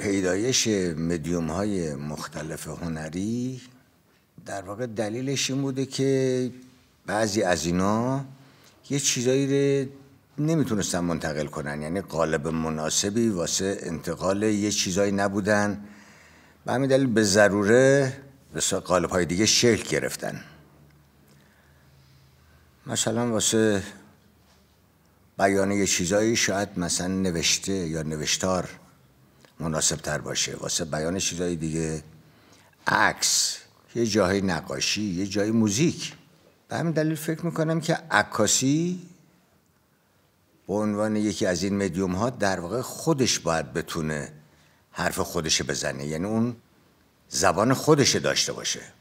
پیدایش مدیوم های مختلف هنری در واقع دلیلش این بوده که بعضی از اینا یه چیزایی رو نمیتونستن منتقل کنن یعنی قالب مناسبی واسه انتقال یه چیزایی نبودن به همین دلیل به ضروره به قالب های دیگه شکل گرفتن مثلا واسه بیان یه چیزایی شاید مثلا نوشته یا نوشتار مناسب تر باشه واسه بیان چیزای دیگه عکس یه جاهای نقاشی یه جای موزیک به همین دلیل فکر میکنم که عکاسی به عنوان یکی از این مدیوم ها در واقع خودش باید بتونه حرف خودش بزنه یعنی اون زبان خودش داشته باشه